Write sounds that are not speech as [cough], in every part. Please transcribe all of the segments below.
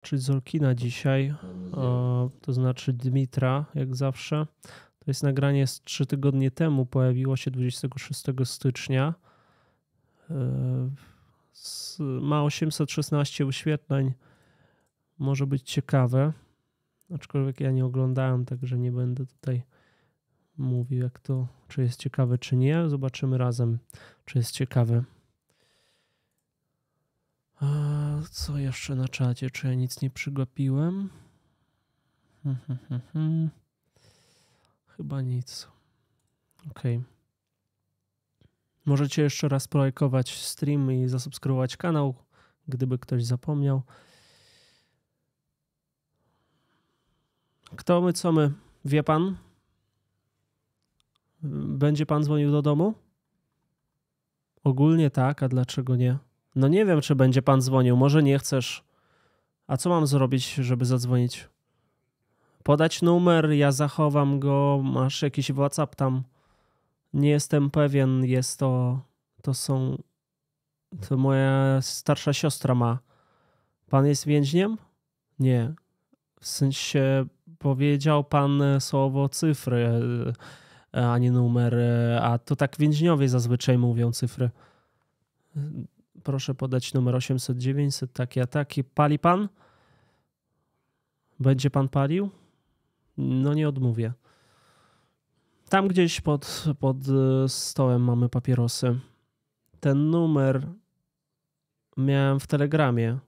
czy Zolkina dzisiaj, to znaczy Dmitra, jak zawsze. To jest nagranie z trzy tygodnie temu, pojawiło się 26 stycznia. E, ma 816 wyświetleń, może być ciekawe, aczkolwiek ja nie oglądałem, także nie będę tutaj mówił, jak to, czy jest ciekawe, czy nie. Zobaczymy razem, czy jest ciekawe co jeszcze na czacie? Czy ja nic nie przygapiłem? Hmm, hmm, hmm, Chyba nic. Ok. Możecie jeszcze raz projekować stream i zasubskrybować kanał, gdyby ktoś zapomniał. Kto my, co my? Wie pan? Będzie pan dzwonił do domu? Ogólnie tak, a dlaczego nie? No nie wiem, czy będzie pan dzwonił, może nie chcesz. A co mam zrobić, żeby zadzwonić? Podać numer, ja zachowam go, masz jakiś WhatsApp tam. Nie jestem pewien, jest to. To są. To moja starsza siostra ma. Pan jest więźniem? Nie. W sensie powiedział pan słowo cyfry, e, a nie numer. E, a to tak więźniowie zazwyczaj mówią cyfry. Proszę podać numer 800 900, takie a takie. Pali pan? Będzie pan palił? No nie odmówię. Tam gdzieś pod, pod e, stołem mamy papierosy. Ten numer miałem w telegramie.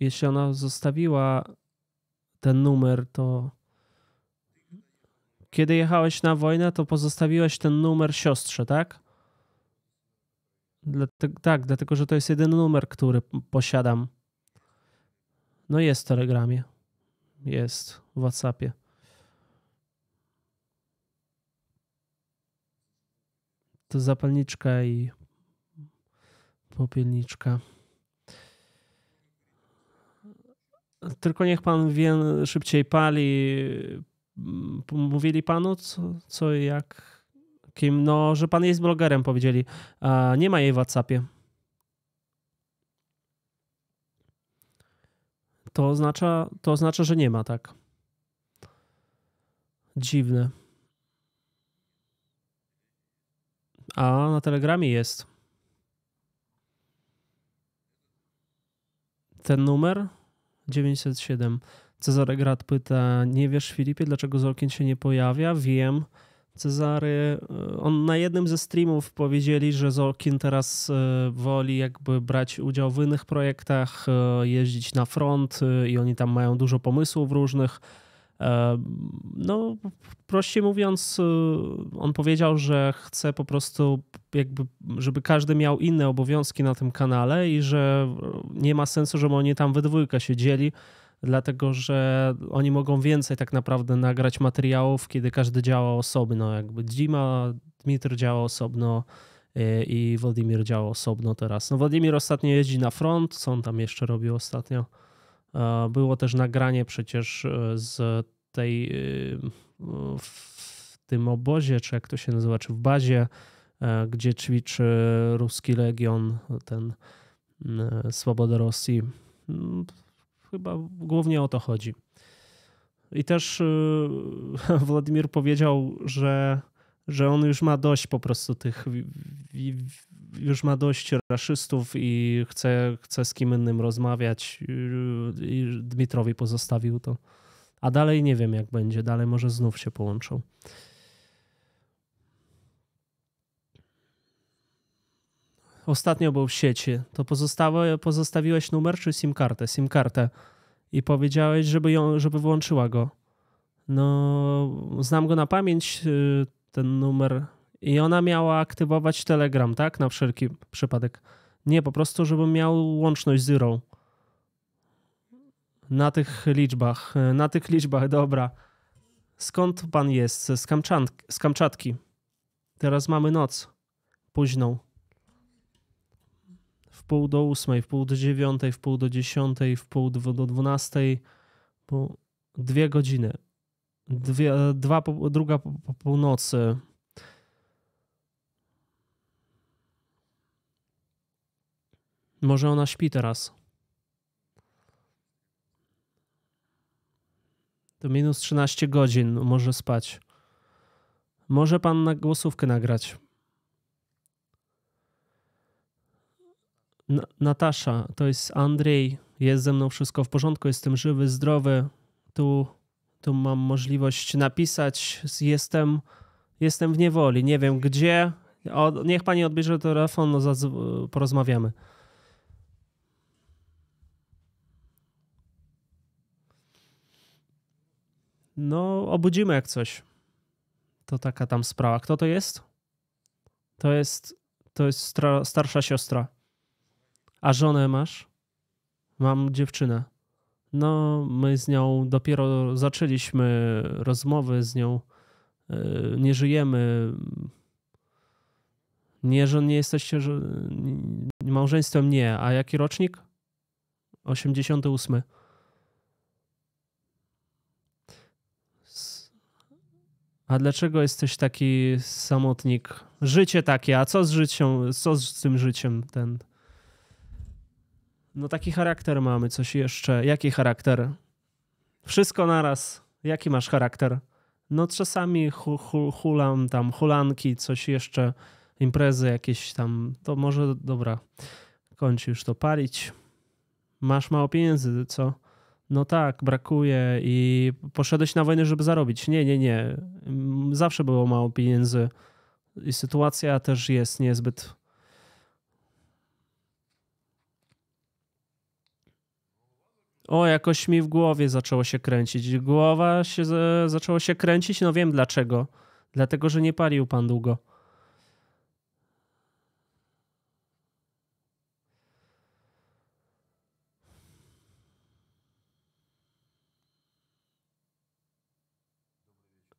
Jeśli ona zostawiła ten numer, to kiedy jechałeś na wojnę, to pozostawiłeś ten numer siostrze, tak? Dlate tak, dlatego że to jest jedyny numer, który posiadam. No jest w Telegramie. Jest w WhatsAppie. To zapalniczka i popielniczka. Tylko niech pan wie, szybciej pali, mówili panu, co, co jak, kim? No, że pan jest blogerem, powiedzieli. A nie ma jej w WhatsAppie. To oznacza, to oznacza, że nie ma, tak. Dziwne. A na Telegramie jest. Ten numer 907. Cezary Grad pyta, nie wiesz Filipie, dlaczego Zolkin się nie pojawia? Wiem. Cezary, e, on na jednym ze streamów powiedzieli, że Zolkin teraz e, woli jakby brać udział w innych projektach, e, jeździć na front i oni tam mają dużo pomysłów różnych. No, prościej mówiąc, on powiedział, że chce po prostu, jakby, żeby każdy miał inne obowiązki na tym kanale i że nie ma sensu, żeby oni tam we dwójkę się dzieli dlatego że oni mogą więcej tak naprawdę nagrać materiałów, kiedy każdy działa osobno. Jakby Dima, Dmitry działa osobno y, i Władimir działa osobno teraz. No Władimir ostatnio jeździ na front, co on tam jeszcze robił ostatnio? Było też nagranie przecież y, z tej y, w tym obozie, czy jak to się nazywa, czy w bazie, e, gdzie ćwiczy ruski legion, ten Swoboda Rosji. Mm, chyba głównie o to chodzi. I też y, [laughs] Władimir powiedział, że, że on już ma dość po prostu tych, już ma dość raszystów i chce, chce z kim innym rozmawiać. Y, I Dmitrowi pozostawił to. A dalej nie wiem, jak będzie. Dalej może znów się połączą. ostatnio był w sieci, to pozostawiłeś numer czy SIM kartę? SIM kartę. I powiedziałeś, żeby, ją, żeby go. No, znam go na pamięć, y, ten numer. I ona miała aktywować Telegram, tak? Na wszelki przypadek. Nie, po prostu, żebym miał łączność z Zero. Na tych liczbach, y, na tych liczbach, [laughs] dobra. Skąd pan jest? z Kamczatki. Teraz mamy noc. Późną pół do ósmej, w pół do dziewiątej, w pół do dziesiątej, w pół do dwunastej, bo dwie godziny. Dwie, dwa, druga po, po północy. Może ona śpi teraz. To minus 13 godzin może spać. Może pan na głosówkę nagrać. Natasza, to jest Andrzej, jest ze mną wszystko w porządku, jestem żywy, zdrowy, tu, tu mam możliwość napisać, jestem, jestem w niewoli, nie wiem gdzie, o, niech pani odbierze telefon, no porozmawiamy. No, obudzimy jak coś. To taka tam sprawa. Kto to jest? To jest, to jest starsza siostra. A żonę masz? Mam dziewczynę. No, my z nią dopiero zaczęliśmy rozmowy z nią. Yy, nie żyjemy. Nie, że nie jesteście że... małżeństwem, nie. A jaki rocznik? 88. A dlaczego jesteś taki samotnik? Życie takie, a co z życiem, co z tym życiem ten? No taki charakter mamy, coś jeszcze. Jaki charakter? Wszystko naraz. Jaki masz charakter? No czasami hu, hu, hulam tam, hulanki, coś jeszcze, imprezy jakieś tam. To może, dobra, kończy już to palić. Masz mało pieniędzy, co? No tak, brakuje i poszedłeś na wojnę, żeby zarobić. Nie, nie, nie. Zawsze było mało pieniędzy i sytuacja też jest niezbyt o, jakoś mi w głowie zaczęło się kręcić. Głowa się zaczęło się kręcić, no wiem dlaczego. Dlatego, że nie palił pan długo.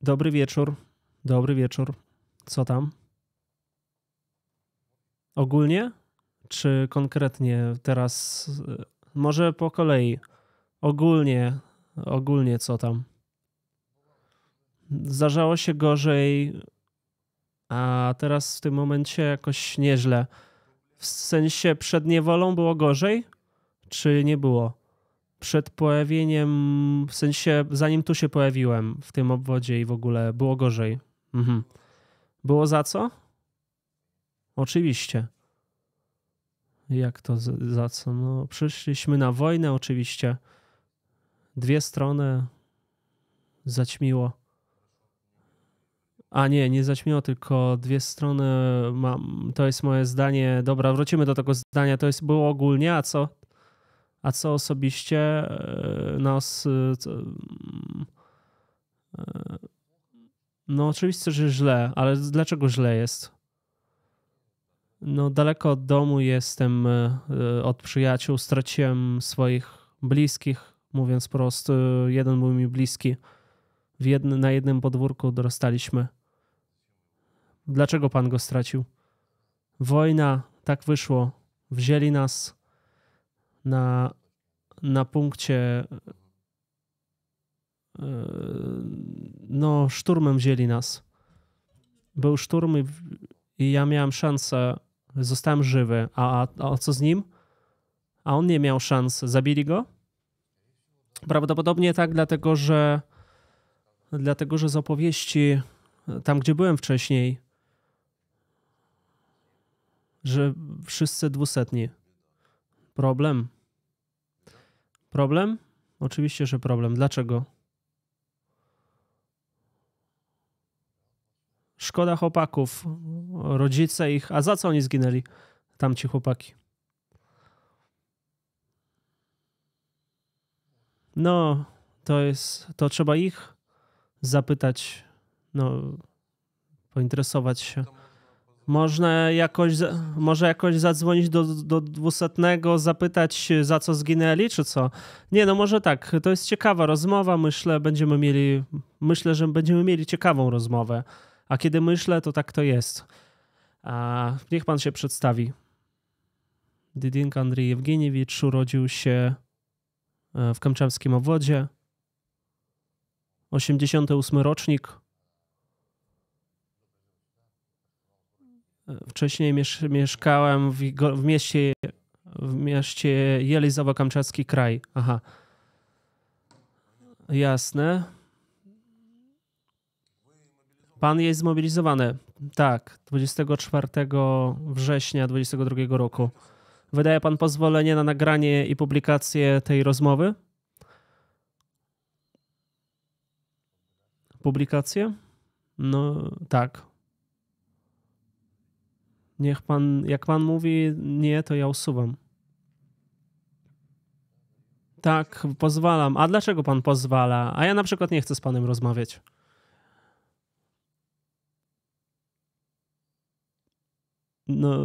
Dobry wieczór. Dobry wieczór. Co tam? Ogólnie? Czy konkretnie teraz? Y, może po kolei ogólnie, ogólnie co tam. Zdarzało się gorzej, a teraz w tym momencie jakoś nieźle. W sensie przed niewolą było gorzej, czy nie było? Przed pojawieniem, w sensie zanim tu się pojawiłem w tym obwodzie i w ogóle było gorzej. Mhm. Było za co? Oczywiście. Jak to za co? No, przyszliśmy na wojnę, oczywiście. Dwie strony zaćmiło. A nie, nie zaćmiło, tylko dwie strony. Mam, to jest moje zdanie. Dobra, wrócimy do tego zdania. To jest było ogólnie, a co, a co osobiście e, nas. E, e, no, oczywiście, że źle, ale dlaczego źle jest? No, daleko od domu jestem, od przyjaciół, straciłem swoich bliskich, mówiąc wprost, jeden był mi bliski. Jedny, na jednym podwórku dorastaliśmy. Dlaczego pan go stracił? Wojna, tak wyszło. Wzięli nas na, na punkcie. E, no, szturmem wzięli nas. Był szturm i, i ja miałem szansę. Zostałem żywy. A, a, a co z nim? A on nie miał szans. Zabili go? Prawdopodobnie tak, dlatego że dlatego że z opowieści tam, gdzie byłem wcześniej, że wszyscy dwusetni. Problem. Problem? Oczywiście, że problem. Dlaczego? Szkoda chłopaków, rodzice ich. A za co oni zginęli? Tamci chłopaki. No, to jest, to trzeba ich zapytać, no, pointeresować się. Można jakoś, może jakoś zadzwonić do, do 200, zapytać za co zginęli, czy co? Nie, no może tak, to jest ciekawa rozmowa, myślę, będziemy mieli, myślę, że będziemy mieli ciekawą rozmowę, a kiedy myślę, to tak to jest. A niech pan się przedstawi. Dydynk Andrzej Jewginiewicz urodził się E, w kamczamskim obwodzie. 88 rocznik. E, wcześniej mieszkałem w, w mieście w mieście Jelizowo-Kamczacki kraj. Aha. Jasne. Pan jest zmobilizowany. Tak, 24 września 2022 roku. Wydaje pan pozwolenie na nagranie i publikację tej rozmowy? Publikację? No tak. Niech pan, jak pan mówi nie, to ja usuwam. Tak, pozwalam. A dlaczego pan pozwala? A ja na przykład nie chcę z panem rozmawiać. no,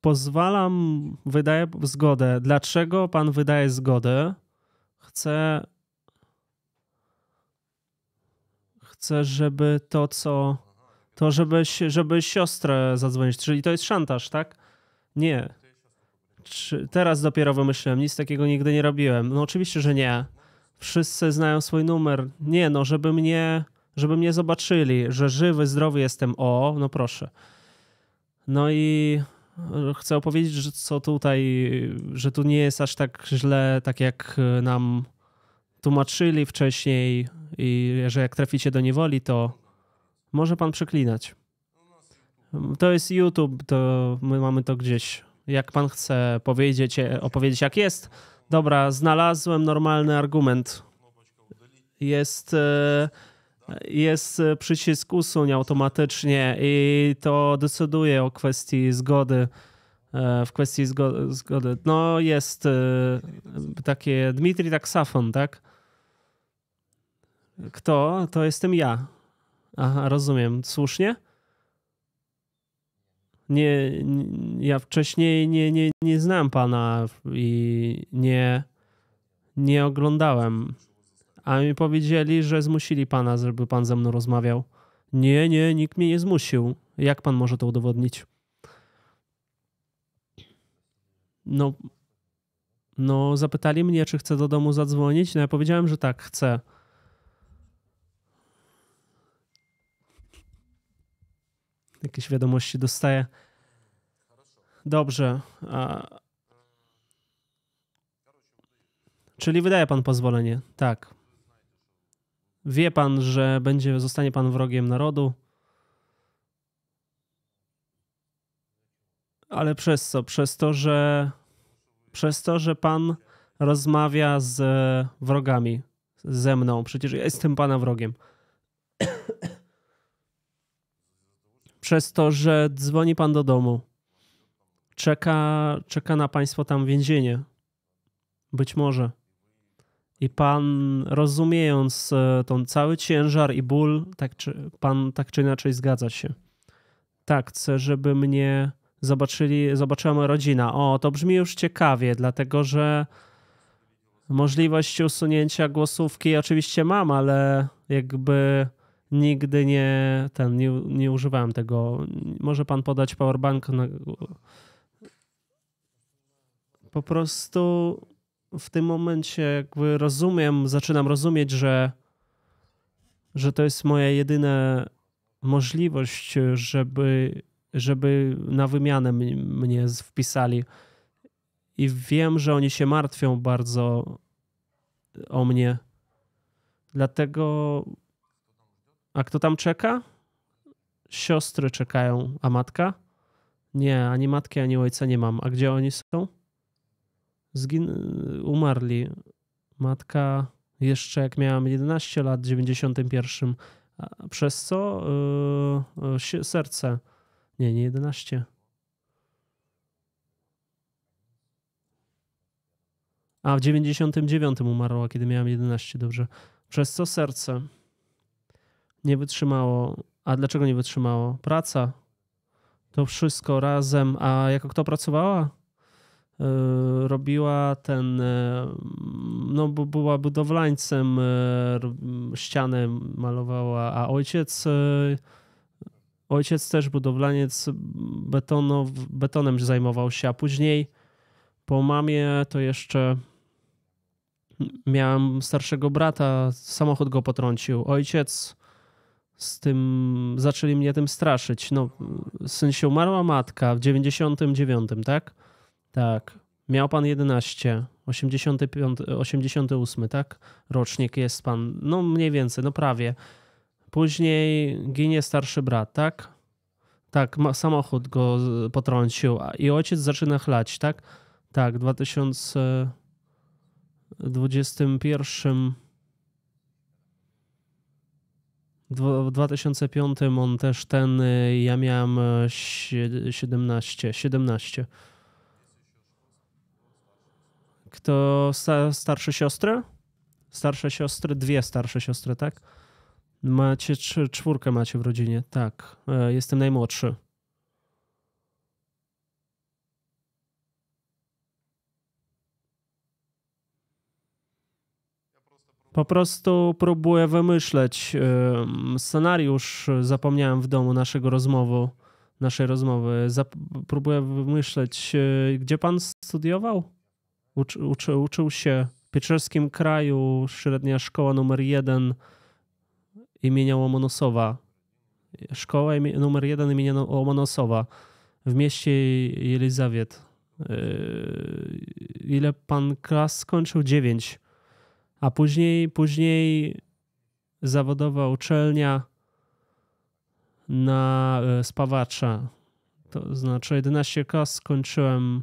pozwalam, wydaję zgodę. Dlaczego pan wydaje zgodę? Chcę, chcę, żeby to, co, to żeby, żeby siostrę zadzwonić, czyli to jest szantaż, tak? Nie. Czy teraz dopiero wymyśliłem, nic takiego nigdy nie robiłem. No oczywiście, że nie. Wszyscy znają swój numer. Nie, no, żeby mnie, żeby mnie zobaczyli, że żywy, zdrowy jestem. O, no proszę. No i e, chcę opowiedzieć, że co tutaj, że tu nie jest aż tak źle, tak jak e, nam tłumaczyli wcześniej i że jak traficie do niewoli, to może pan przeklinać. To jest YouTube, to my mamy to gdzieś. Jak pan chce powiedzieć, e, opowiedzieć jak jest. Dobra, znalazłem normalny argument. Jest jest e, przycisk usuń automatycznie i to decyduje o kwestii zgody. E, w kwestii zgody. No jest e, takie Dmitry Taksafon, tak? Kto? To jestem ja. Aha, rozumiem. Słusznie? Nie, nie, ja wcześniej nie, nie, nie znam pana i nie, nie oglądałem a mi powiedzieli, że zmusili pana, żeby pan ze mną rozmawiał. Nie, nie, nikt mnie nie zmusił. Jak pan może to udowodnić? No, no zapytali mnie, czy chcę do domu zadzwonić. No ja powiedziałem, że tak, chcę. Jakieś wiadomości dostaję. Dobrze. A... Czyli wydaje pan pozwolenie, tak. Wie pan, że będzie, zostanie pan wrogiem narodu, ale przez co? Przez to, że, przez to, że pan rozmawia z wrogami, ze mną. Przecież ja jestem pana wrogiem. [clears throat] przez to, że dzwoni pan do domu, czeka, czeka na państwo tam więzienie. Być może. I pan, rozumiejąc e, ten cały ciężar i ból, tak czy, pan tak czy inaczej zgadza się. Tak, chcę, żeby mnie zobaczyli, zobaczyła moja rodzina. O, to brzmi już ciekawie, dlatego że możliwość usunięcia głosówki oczywiście mam, ale jakby nigdy nie, ten, nie, nie używałem tego. Może pan podać powerbank na... Po prostu w tym momencie jakby rozumiem, zaczynam rozumieć, że, że to jest moja jedyna możliwość, żeby, żeby na wymianę mnie wpisali. I wiem, że oni się martwią bardzo o mnie. Dlatego. A kto tam czeka? Siostry czekają, a matka? Nie, ani matki, ani ojca nie mam. A gdzie oni są? zgin- umarli. Matka jeszcze jak miałam 11 lat, w 91, przez co yy, yy serce, nie, nie 11. A w 99 umarła, kiedy miałam 11, dobrze. Przez co serce nie wytrzymało. A dlaczego nie wytrzymało? Praca. To wszystko razem. A jako kto pracowała? E, robiła ten, e, no bo była budowlańcem, e, ścianę malowała, a ojciec, ojciec też budowlaniec betonem zajmował się, a później po mamie to jeszcze miałem starszego brata, samochód go potrącił, ojciec z tym, zaczęli mnie tym straszyć, no w sensie umarła matka w 99, tak? Tak. Miał pan 11, 85, 88, tak? Rocznik jest pan, no mniej więcej, no prawie. Później ginie starszy brat, tak? Tak, samochód go potrącił i ojciec zaczyna chlać, tak? Tak, w 2021 w 2005 on też ten, y, ja miałem 17, y, 17. To starsze siostry? Starsze siostry, dwie starsze siostry, tak? Macie trzy, czwórkę macie w rodzinie, tak. E, jestem najmłodszy. Po prostu próbuję wymyśleć scenariusz. Zapomniałem w domu naszego rozmowy, naszej rozmowy. Zap próbuję wymyśleć, e, gdzie pan studiował? Uczy, uczy, uczył się w Pieczerskim kraju, średnia szkoła numer jeden imienia Łomonosowa. Szkoła imie, numer jeden imienia Łomonosowa w mieście Jelizawiet. Yy, ile pan klas skończył? Dziewięć. A później, później zawodowa uczelnia na e, spawacza. To znaczy 11 klas skończyłem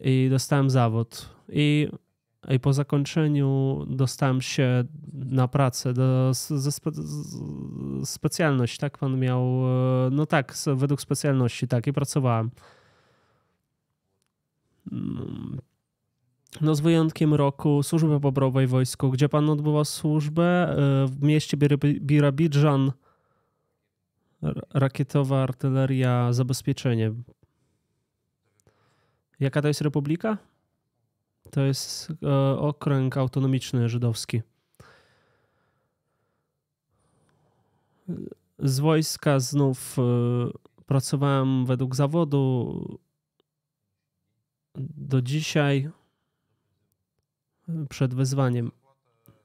i dostałem zawód. I, i po zakończeniu dostałem się na pracę do, ze spe, specjalność, tak pan miał, e, no tak, według specjalności, tak, i pracowałem. Mm. No z wyjątkiem roku służby poborowej wojsku, gdzie pan odbywał służbę e, w mieście Birabidżan. Rakietowa artyleria, zabezpieczenie Jaka to jest republika? To jest e, okręg autonomiczny żydowski. Z wojska znów e, pracowałem według zawodu. Do dzisiaj e, przed wyzwaniem.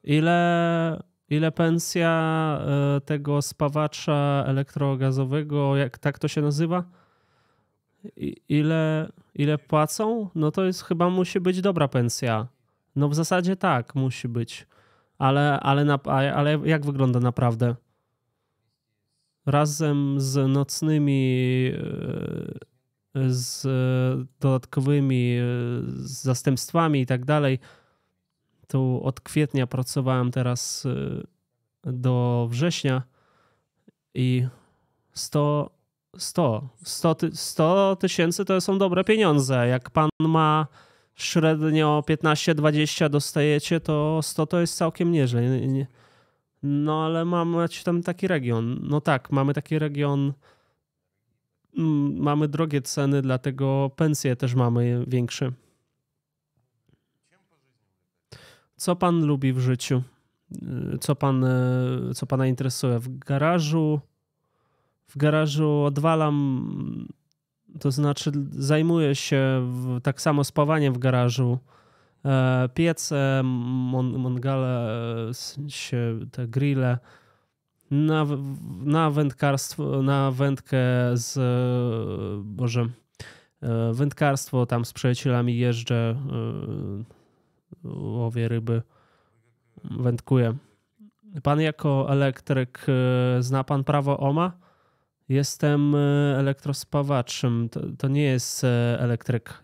Ile, ile pensja tego spawacza elektrogazowego, jak tak to się nazywa? ile, ile płacą? No to jest chyba musi być dobra pensja. No w zasadzie tak, musi być. Ale, ale, na, ale jak wygląda naprawdę? Razem z nocnymi, e, z dodatkowymi z e, zastępstwami i tak dalej, tu od kwietnia pracowałem teraz e, do września i 100, 100. 100 tysięcy to są dobre pieniądze. Jak pan ma średnio 15-20 dostajecie, to 100 to jest całkiem nieźle. No ale mamy tam taki region. No tak, mamy taki region. Mm, mamy drogie ceny, dlatego pensje też mamy większe. Co pan lubi w życiu? Y, co, pan, y, co pana interesuje? W garażu? w garażu odwalam, to znaczy zajmuję się w, tak samo spawaniem w garażu. E, piece, mon, mongale, się, te grille, na, na wędkarstwo, na wędkę z, Boże, e, wędkarstwo, tam z przyjacielami jeżdżę, łowię e, ryby, wędkuję. Pan jako elektryk, e, zna pan prawo OMA? Jestem e, elektrospawaczem. To, to nie jest e, elektryk.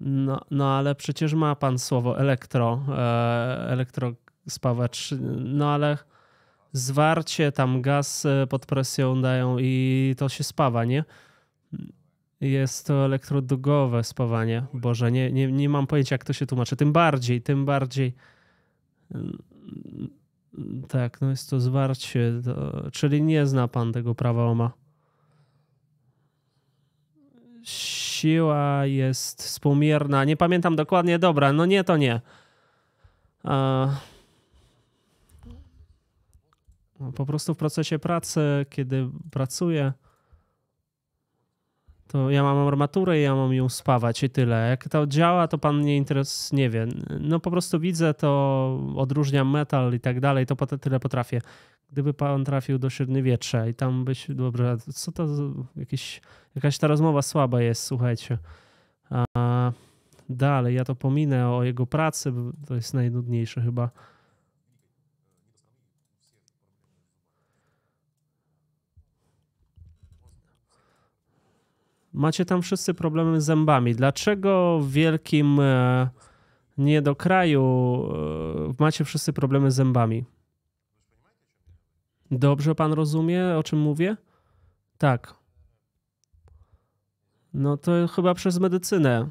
No, no ale przecież ma pan słowo elektro, e, elektrospawacz. No ale zwarcie tam gaz pod presją dają i to się spawa, nie? Jest to elektrodugowe spawanie. Boże, nie, nie, nie mam pojęcia, jak to się tłumaczy. Tym bardziej, tym bardziej tak, no jest to zwarcie. To, czyli nie zna pan tego prawa Oma. Siła jest współmierna. Nie pamiętam dokładnie. Dobra, no nie, to nie. A... No, po prostu w procesie pracy, kiedy pracuję, to ja mam armaturę i ja mam ją spawać i tyle. Jak to działa, to pan nie interes nie wie. No po prostu widzę to, odróżniam metal i tak dalej, to tyle potrafię. Gdyby pan trafił do Średniowiecza i tam byś, dobrze, co to, jakaś ta rozmowa słaba jest, słuchajcie. A dalej, ja to pominę o jego pracy, bo to jest najnudniejsze chyba. macie tam wszyscy problemy z zębami. Dlaczego w wielkim e, nie do kraju e, macie wszyscy problemy z zębami? Dobrze pan rozumie, o czym mówię? Tak. No to chyba przez medycynę.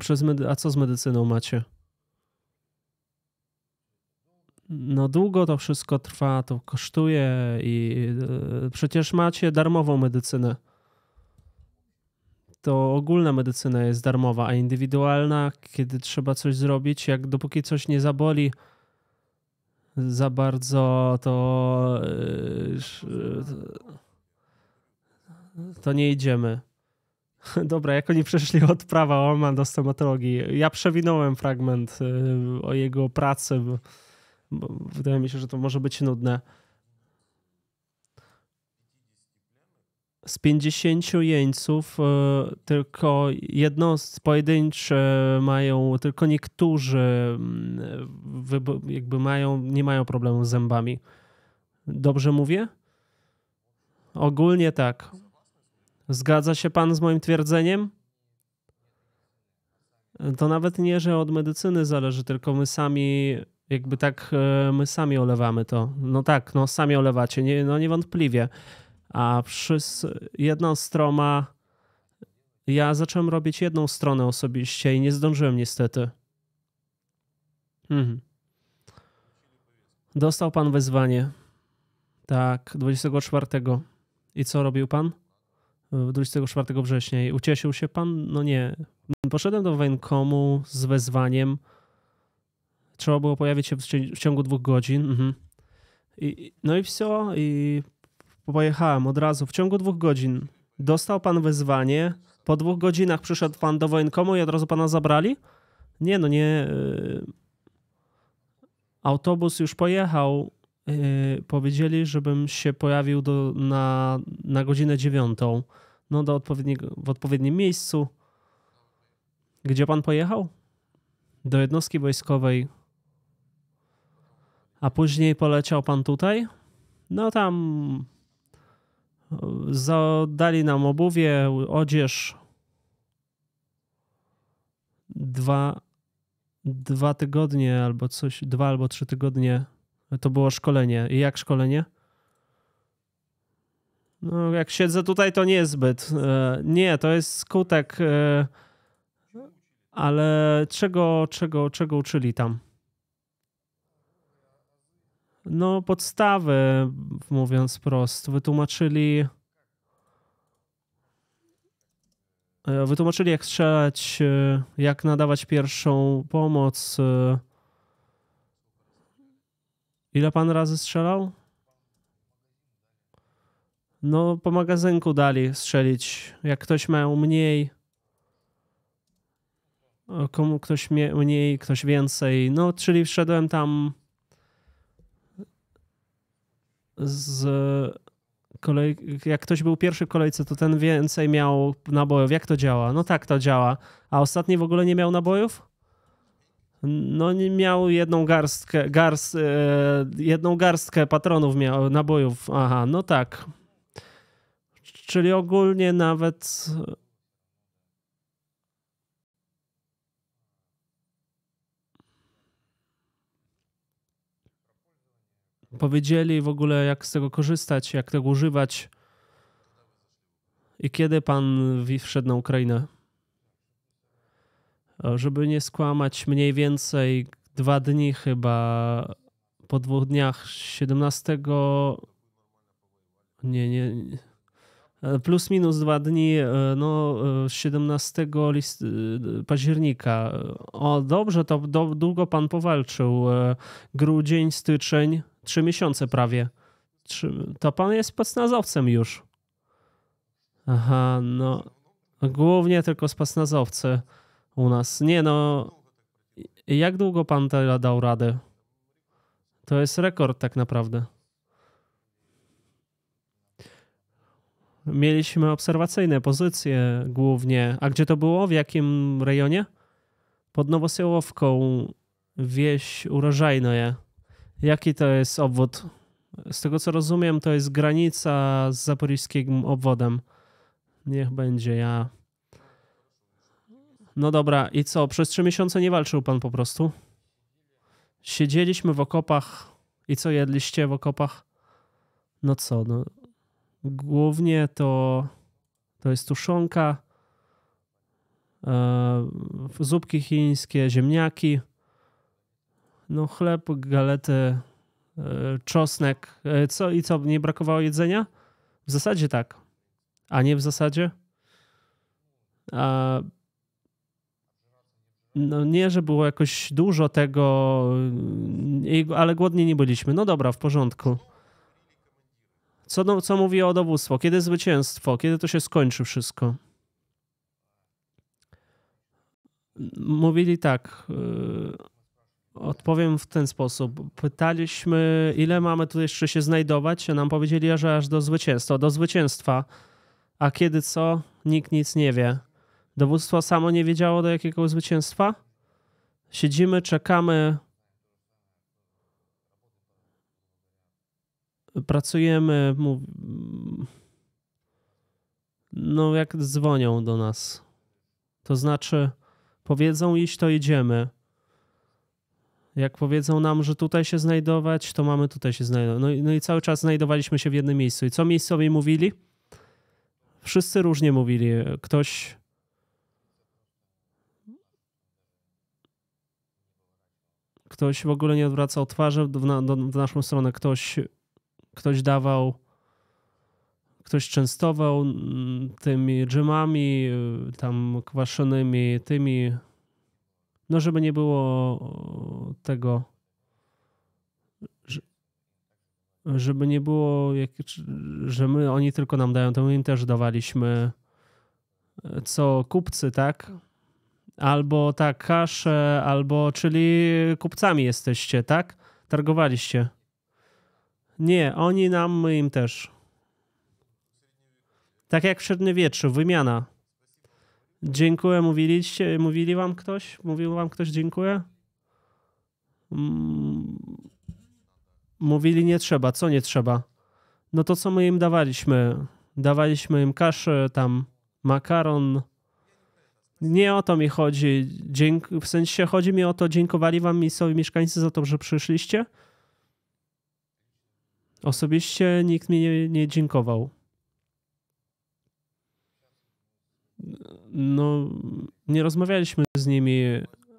Przez medy A co z medycyną macie? No długo to wszystko trwa, to kosztuje i e, przecież macie darmową medycynę to ogólna medycyna jest darmowa, a indywidualna, kiedy trzeba coś zrobić, jak dopóki coś nie zaboli za bardzo, to yy, to nie idziemy. [laughs] Dobra, jak oni przeszli od prawa Oman do stomatologii. Ja przewinąłem fragment yy, o jego pracy. Bo wydaje mi się, że to może być nudne. z 50 jeńców e, tylko jedno z pojedyncze mają, tylko niektórzy mm, jakby mają, nie mają problemu z zębami. Dobrze mówię? Ogólnie tak. Zgadza się pan z moim twierdzeniem? To nawet nie, że od medycyny zależy, tylko my sami jakby tak, e, my sami olewamy to. No tak, no sami olewacie, nie, no niewątpliwie a przez jedną stroma. Ja zacząłem robić jedną stronę osobiście i nie zdążyłem niestety. Mhm. Dostał pan wezwanie. Tak, 24. I co robił pan? 24 września. I ucieszył się pan? No nie. Poszedłem do Wenkomu z wezwaniem. Trzeba było pojawić się w ciągu dwóch godzin. Mhm. I, no i co? I pojechałem od razu w ciągu dwóch godzin. Dostał pan wezwanie, po dwóch godzinach przyszedł pan do wojenkomu i od razu pana zabrali? Nie, no nie. E, autobus już pojechał. E, powiedzieli, żebym się pojawił do, na, na godzinę dziewiątą. No do odpowiedniego, w odpowiednim miejscu. Gdzie pan pojechał? Do jednostki wojskowej. A później poleciał pan tutaj? No tam Zadali nam obuwie, odzież. Dwa, dwa tygodnie albo coś, dwa albo trzy tygodnie. To było szkolenie. I jak szkolenie? No, jak siedzę tutaj, to niezbyt. E, nie, to jest skutek. E, ale czego, czego, czego uczyli tam? no, podstawy, mówiąc prosto, wytłumaczyli. E, wytłumaczyli, jak strzelać, e, jak nadawać pierwszą pomoc. E. Ile pan razy strzelał? No, po magazynku dali strzelić. Jak ktoś miał mniej, komu ktoś mniej, ktoś więcej. No, czyli wszedłem tam z kolej... jak ktoś był pierwszy w kolejce, to ten więcej miał nabojów. Jak to działa? No tak to działa. A ostatni w ogóle nie miał nabojów? No nie miał jedną garstkę, garst, e, jedną garstkę patronów miał, nabojów. Aha, no tak. Czyli ogólnie nawet powiedzieli w ogóle, jak z tego korzystać, jak tego używać. I kiedy pan wszedł na Ukrainę? Żeby nie skłamać, mniej więcej dwa dni chyba, po dwóch dniach, 17. Nie, nie. E, plus minus dwa dni, e, no 17 e, list, października. O, dobrze, to do, długo pan powalczył. Grudzień, styczeń, trzy miesiące prawie. Trzy, to pan jest spacnazowcem już. Aha, no. Głównie tylko spacnazowcy u nas. Nie no. Jak długo pan dał radę? To jest rekord tak naprawdę. Mieliśmy obserwacyjne pozycje głównie. A gdzie to było? W jakim rejonie? Pod Nowosyłowką. Wieś urożajna je. Jaki to jest obwód? Z tego co rozumiem, to jest granica z zaporijskim obwodem. Niech będzie ja. No dobra, i co? Przez trzy miesiące nie walczył pan po prostu? Siedzieliśmy w okopach. I co jedliście w okopach? No co? No, głównie to, to jest tuszonka, e, zupki chińskie, ziemniaki no chleb, galety, e, czosnek. E, co i co, nie brakowało jedzenia? W zasadzie tak. A nie w zasadzie? A... No nie, że było jakoś dużo tego, y, ale głodni nie byliśmy. No dobra, w porządku. Co, no, co mówi o dowództwo? Kiedy zwycięstwo? Kiedy to się skończy wszystko? Mówili tak. Yy Odpowiem w ten sposób. Pytaliśmy, ile mamy tu jeszcze się znajdować. Nam powiedzieli, że aż do zwycięstwa. Do zwycięstwa. A kiedy co? Nikt nic nie wie. Dowództwo samo nie wiedziało, do jakiego zwycięstwa? Siedzimy, czekamy. Pracujemy. Mów... No, jak dzwonią do nas. To znaczy, powiedzą, iść, to jedziemy jak powiedzą nam, że tutaj się znajdować, to mamy tutaj się znajdować. No, no i cały czas znajdowaliśmy się w jednym miejscu. I co miejscowi mówili? Wszyscy różnie mówili. Ktoś ktoś w ogóle nie odwracał twarzy w, na, do, w naszą stronę, ktoś, ktoś dawał, ktoś częstował mm, tymi dżemami, y, tam kwaszonymi, tymi no, żeby nie było e, tego, żeby nie było, jak, że my, oni tylko nam dają, to my im też dawaliśmy e, co kupcy, tak? Albo tak, kasze, albo czyli kupcami jesteście, tak? Targowaliście. Nie, oni nam, my im też. Tak jak w średniowieczu, wymiana. Dziękuję, mówiliście, mówili wam ktoś? Mówił wam ktoś dziękuję? Mm, mówili nie trzeba, co nie trzeba? No to co my im dawaliśmy? Dawaliśmy im kaszę, tam makaron. Nie o to mi chodzi. Dzięk w sensie chodzi mi o to, dziękowali wam miejscowi mieszkańcy za to, że przyszliście? Osobiście nikt mi nie, nie dziękował no nie rozmawialiśmy z nimi.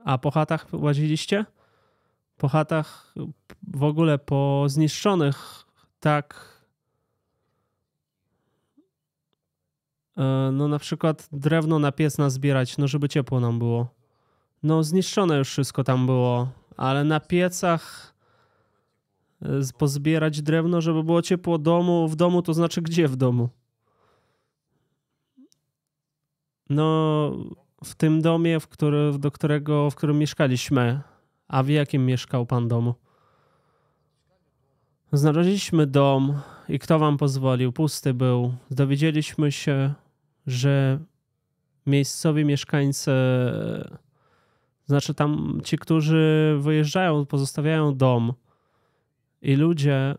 A po chatach łaziliście? Po chatach w ogóle po zniszczonych tak. E, no na przykład drewno na piec nazbierać, no żeby ciepło nam było. No zniszczone już wszystko tam było, ale na piecach e, pozbierać drewno, żeby było ciepło domu, w domu to znaczy gdzie w domu? No, w tym domie, w który, do którego, w którym mieszkaliśmy. A w jakim mieszkał pan domu? Znaleźliśmy dom i kto wam pozwolił? Pusty był. Dowiedzieliśmy się, że miejscowi mieszkańcy, znaczy tam ci, którzy wyjeżdżają, pozostawiają dom i ludzie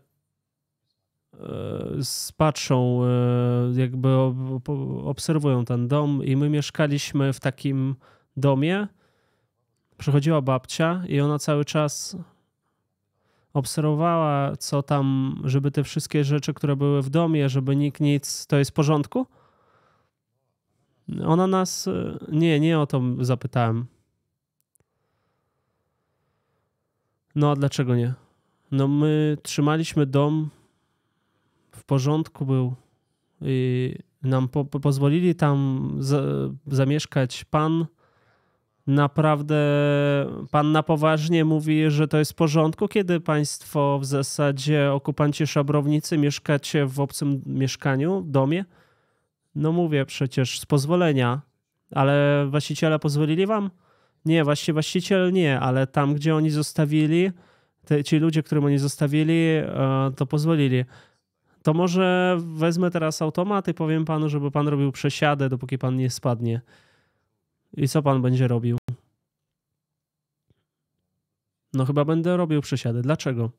E, patrzą, e, jakby obserwują ten dom i my mieszkaliśmy w takim domie. Przychodziła babcia i ona cały czas obserwowała, co tam, żeby te wszystkie rzeczy, które były w domie, żeby nikt nic, to jest w porządku? Ona nas. E, nie, nie o to zapytałem. No a dlaczego nie? No my trzymaliśmy dom porządku był. Y, nam po, po, pozwolili tam za, zamieszkać pan. Naprawdę pan na poważnie mówi, że to jest w porządku, kiedy państwo w zasadzie okupanci szabrownicy mieszkacie w obcym mieszkaniu, domie? No mówię przecież z pozwolenia, ale właściciele pozwolili wam? Nie, właśnie właściciel nie, ale tam, gdzie oni zostawili, te, ci ludzie, którym oni zostawili, e, to pozwolili. To może wezmę teraz automat i powiem panu, żeby pan robił przesiadę, dopóki pan nie spadnie. I co pan będzie robił? No chyba będę robił przesiadę. Dlaczego?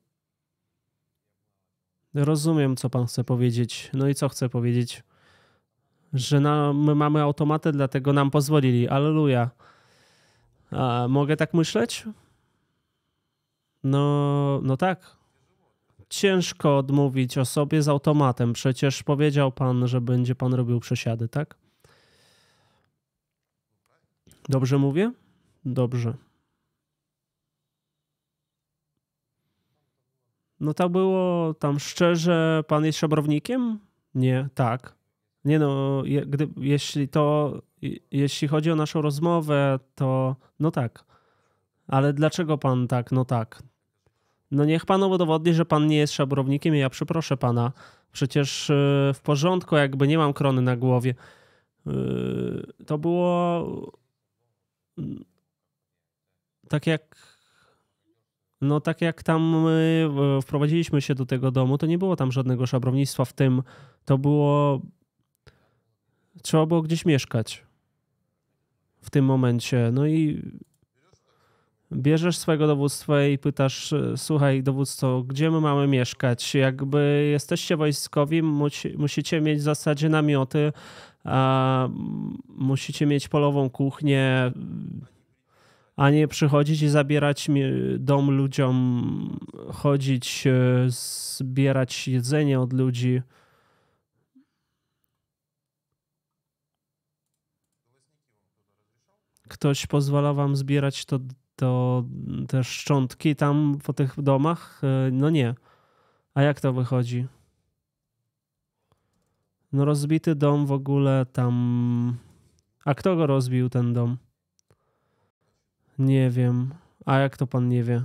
Rozumiem, co pan chce powiedzieć. No i co chce powiedzieć? Że na, my mamy automatę, dlatego nam pozwolili. Aleluja. A mogę tak myśleć? No, no tak ciężko odmówić osobie z automatem. Przecież powiedział pan, że będzie pan robił przesiady, tak? Dobrze mówię? Dobrze. No to tak było tam szczerze, pan jest szabrownikiem? Nie, tak. Nie no, je, gdy, jeśli to, je, jeśli chodzi o naszą rozmowę, to no tak. Ale dlaczego pan tak, no tak? no niech pan udowodni, że pan nie jest szabrownikiem i ja przeproszę pana. Przecież e, w porządku, jakby nie mam krony na głowie. E, to było mm, tak jak no tak jak tam e, wprowadziliśmy się do tego domu, to nie było tam żadnego szabrownictwa w tym. To było... Trzeba było gdzieś mieszkać w tym momencie. No i bierzesz swojego dowództwa i pytasz, e, słuchaj dowództwo, gdzie my mamy mieszkać? Jakby jesteście wojskowi, muci, musicie mieć w zasadzie namioty, a, musicie mieć polową kuchnię, a nie przychodzić i zabierać dom ludziom, chodzić, e, zbierać jedzenie od ludzi. Ktoś pozwala wam zbierać to to te szczątki tam po tych domach? E, no nie. A jak to wychodzi? No rozbity dom w ogóle tam... A kto go rozbił, ten dom? Nie wiem. A jak to pan nie wie?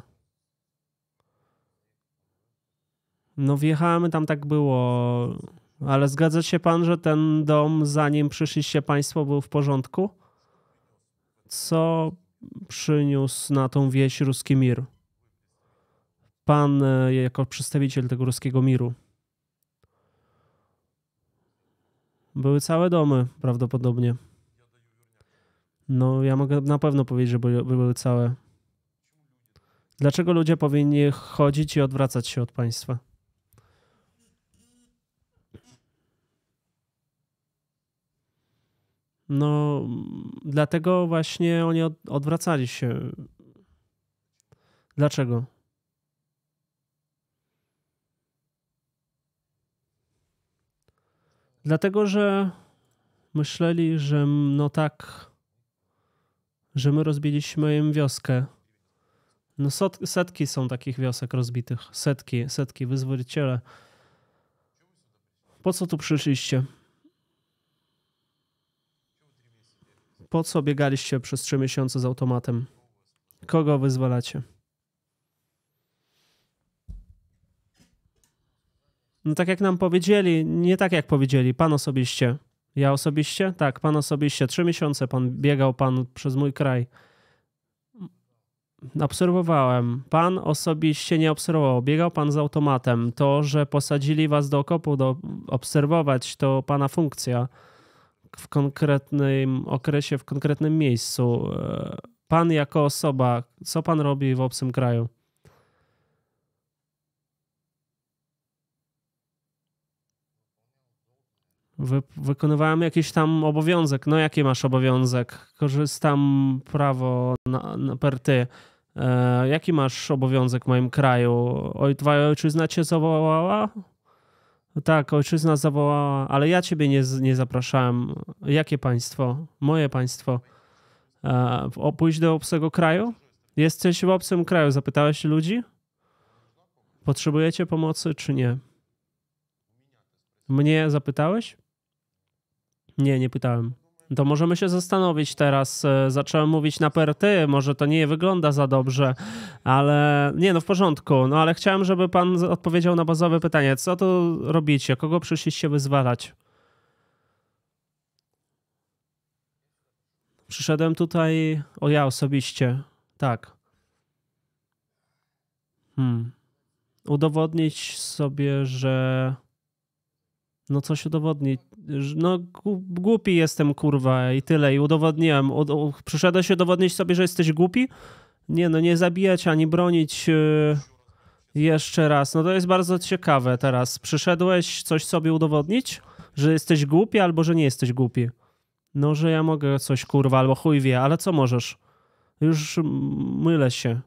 No wjechałem, tam tak było. Ale zgadza się pan, że ten dom, zanim przyszliście państwo, był w porządku? Co przyniósł na tą wieś ruski mir. Pan e, jako przedstawiciel tego ruskiego miru. Były całe domy prawdopodobnie. No, ja mogę na pewno powiedzieć, że były, były całe. Dlaczego ludzie powinni chodzić i odwracać się od państwa? No, dlatego właśnie oni odwracali się. Dlaczego? Dlatego, że myśleli, że no tak, że my rozbiliśmy im wioskę. No setki są takich wiosek rozbitych. Setki, setki, wyzwoliciele. Po co tu przyszliście? Po co biegaliście przez trzy miesiące z automatem? Kogo wyzwalacie? No tak jak nam powiedzieli, nie tak jak powiedzieli, pan osobiście. Ja osobiście? Tak, pan osobiście. Trzy miesiące pan biegał pan przez mój kraj. Obserwowałem. Pan osobiście nie obserwował. Biegał pan z automatem. To, że posadzili was do okopu, do obserwować, to pana funkcja w konkretnym okresie, w konkretnym miejscu. E, pan jako osoba, co pan robi w obcym kraju? Wy, wykonywałem jakiś tam obowiązek. No jaki masz obowiązek? Korzystam prawo na, na perty. E, jaki masz obowiązek w moim kraju? Oj, twoja ojczyzna cię zawołała? No tak, ojczyzna zawołała, ale ja ciebie nie, nie zapraszałem. Jakie państwo? Moje państwo. E, pójść do obcego kraju? Jesteś w obcym kraju. Zapytałeś ludzi? Potrzebujecie pomocy czy nie? Mnie zapytałeś? Nie, nie pytałem to możemy się zastanowić teraz. E, zacząłem mówić na perty, może to nie wygląda za dobrze, ale nie, no w porządku. No ale chciałem, żeby pan odpowiedział na bazowe pytanie. Co tu robicie? Kogo przyszliście wyzwalać? Przyszedłem tutaj, o ja osobiście, tak. Hmm. Udowodnić sobie, że no coś udowodnić. No głupi jestem, kurwa, i tyle. I udowodniłem. U, u, przyszedłeś udowodnić sobie, że jesteś głupi? Nie, no nie zabijać ani bronić yy, jeszcze raz. No to jest bardzo ciekawe teraz. Przyszedłeś coś sobie udowodnić? Że jesteś głupi albo że nie jesteś głupi? No, że ja mogę coś, kurwa, albo chuj wie, ale co możesz? Już mylę się.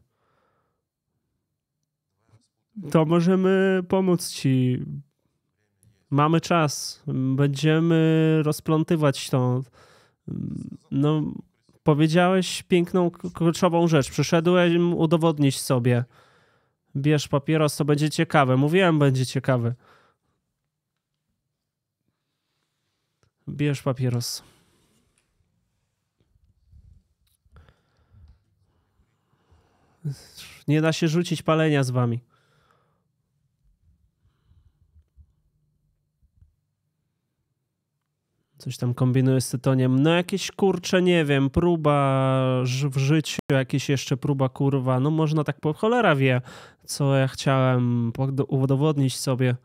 To możemy pomóc ci mamy czas, będziemy rozplątywać to. No, powiedziałeś piękną, kluczową rzecz. Przyszedłem udowodnić sobie. Bierz papieros, to będzie ciekawe. Mówiłem, będzie ciekawe. Bierz papieros. Nie da się rzucić palenia z wami. Coś tam kombinuje z tytoniem. No jakieś kurcze, nie wiem, próba w życiu, jakieś jeszcze próba kurwa. No można tak po cholera wie, co ja chciałem udowodnić sobie.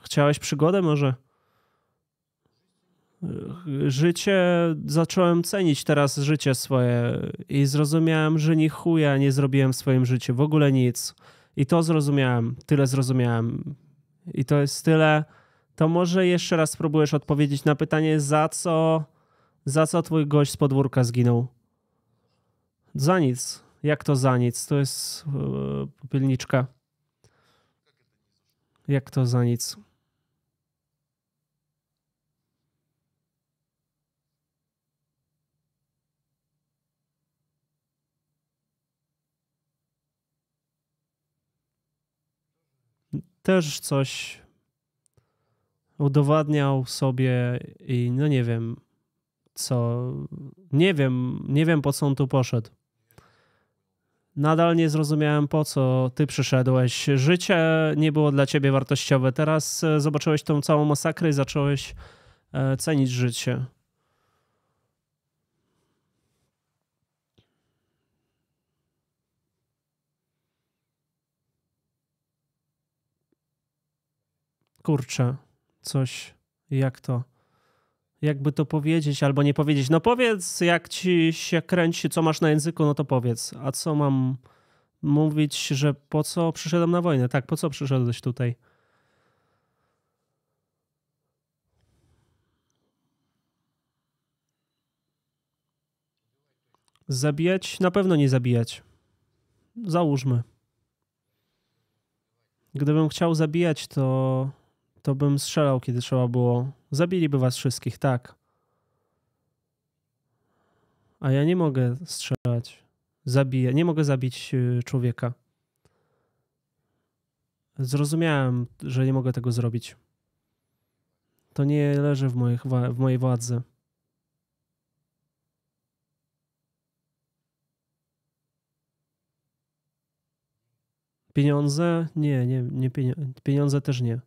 Chciałeś przygodę może? Życie zacząłem cenić teraz życie swoje i zrozumiałem, że ni chuja nie zrobiłem w swoim życiu, w ogóle nic. I to zrozumiałem, tyle zrozumiałem. I to jest tyle to może jeszcze raz spróbujesz odpowiedzieć na pytanie, za co, za co twój gość z podwórka zginął? Za nic. Jak to za nic? To jest e, popielniczka. Jak to za nic? Też coś udowadniał sobie i no nie wiem, co. Nie wiem, nie wiem po co on tu poszedł. Nadal nie zrozumiałem po co ty przyszedłeś. Życie nie było dla ciebie wartościowe. Teraz e, zobaczyłeś tą całą masakrę i zacząłeś e, cenić życie. Kurczę coś, jak to, jakby to powiedzieć albo nie powiedzieć. No powiedz, jak ci się kręci, co masz na języku, no to powiedz. A co mam mówić, że po co przyszedłem na wojnę? Tak, po co przyszedłeś tutaj? Zabijać? Na pewno nie zabijać. Załóżmy. Gdybym chciał zabijać, to to bym strzelał, kiedy trzeba było. Zabiliby was wszystkich, tak. A ja nie mogę strzelać. Zabiję. Nie mogę zabić y, człowieka. Zrozumiałem, że nie mogę tego zrobić. To nie leży w, moich, w mojej władzy. Pieniądze? Nie, nie, nie pieniądze, pieniądze też nie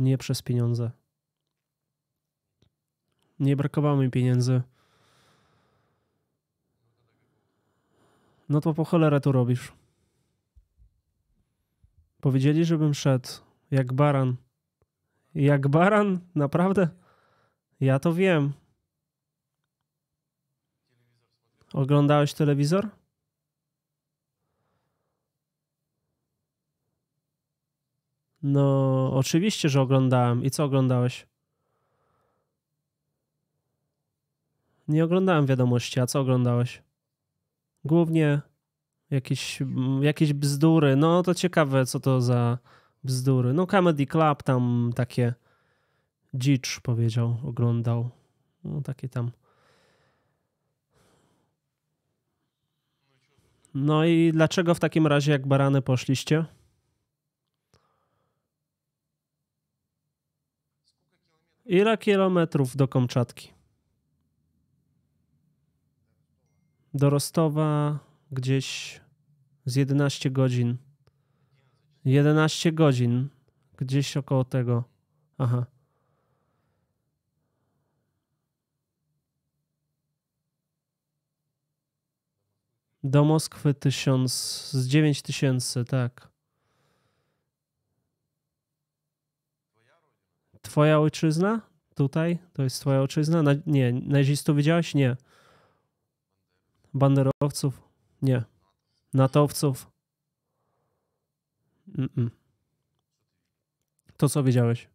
nie przez pieniądze. Nie brakowało mi pieniędzy. No to po cholerę to robisz. Powiedzieli, żebym szedł jak baran. Jak baran? Naprawdę? Ja to wiem. Oglądałeś telewizor? No, oczywiście, że oglądałem. I co oglądałeś? Nie oglądałem wiadomości, a co oglądałeś? Głównie jakieś, mm, jakieś bzdury. No to ciekawe, co to za bzdury. No Comedy Club tam takie dzicz powiedział, oglądał. No takie tam. No i dlaczego w takim razie jak barany poszliście? Ile kilometrów do Komczatki? Do Rostowa gdzieś z 11 godzin. 11 godzin. Gdzieś około tego. Aha. Do Moskwy 1000 z 9000, tak. twoja ojczyzna? Tutaj? To jest twoja ojczyzna? Na, nie. Nazistów widziałeś? Nie. Banderowców? Nie. Natowców? Mm -mm. To co wiedziałeś?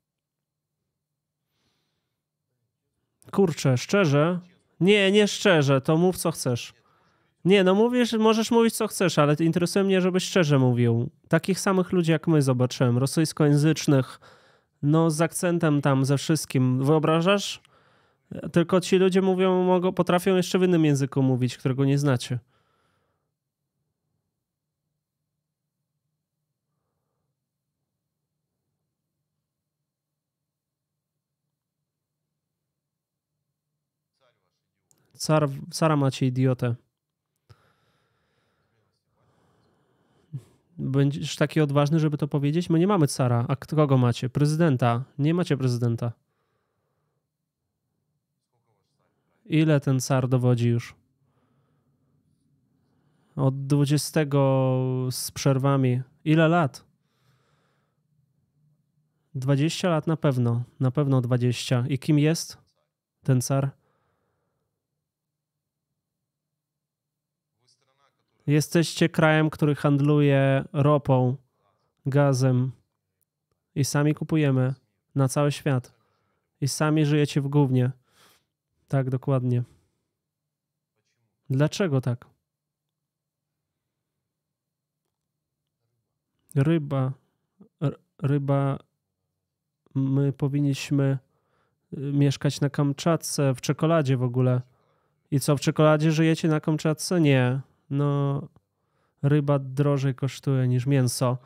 Kurczę, szczerze? Nie, nie szczerze, to mów co chcesz. Nie, no mówisz, możesz mówić co chcesz, ale interesuje mnie, żebyś szczerze mówił. Takich samych ludzi jak my zobaczyłem, rosyjskojęzycznych, no z akcentem tam, ze wszystkim. Wyobrażasz? Tylko ci ludzie mówią, mogą, potrafią jeszcze w innym języku mówić, którego nie znacie. Car, cara macie idiotę. Będziesz taki odważny, żeby to powiedzieć? My nie mamy cara. A kogo macie? Prezydenta. Nie macie prezydenta. Ile ten car dowodzi już? Od 20 z przerwami. Ile lat? 20 lat na pewno. Na pewno 20. I kim jest ten car? Jesteście krajem, który handluje ropą, gazem i sami kupujemy na cały świat. I sami żyjecie w głównie. Tak, dokładnie. Dlaczego tak? Ryba, ryba, my powinniśmy y, mieszkać na Kamczatce, w czekoladzie w ogóle. I co, w czekoladzie żyjecie na Kamczatce? Nie no ryba drożej kosztuje niż mięso.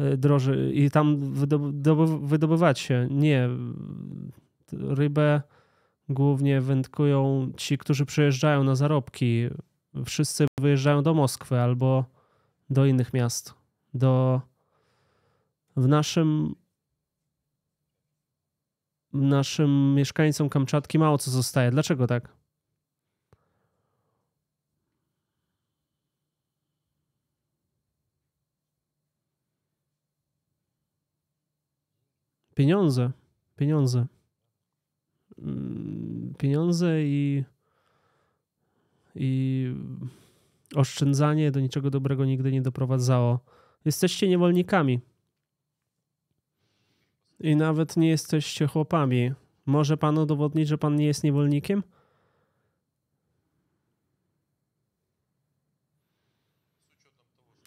Y, Droży, I tam wydobywać się. Nie. Rybę głównie wędkują ci, którzy przyjeżdżają na zarobki. Wszyscy wyjeżdżają do Moskwy albo do innych miast. Do... W naszym naszym mieszkańcom Kamczatki mało co zostaje. Dlaczego tak? Pieniądze. Pieniądze. Mm, pieniądze i. I oszczędzanie do niczego dobrego nigdy nie doprowadzało. Jesteście niewolnikami. I nawet nie jesteście chłopami. Może pan udowodnić, że pan nie jest niewolnikiem?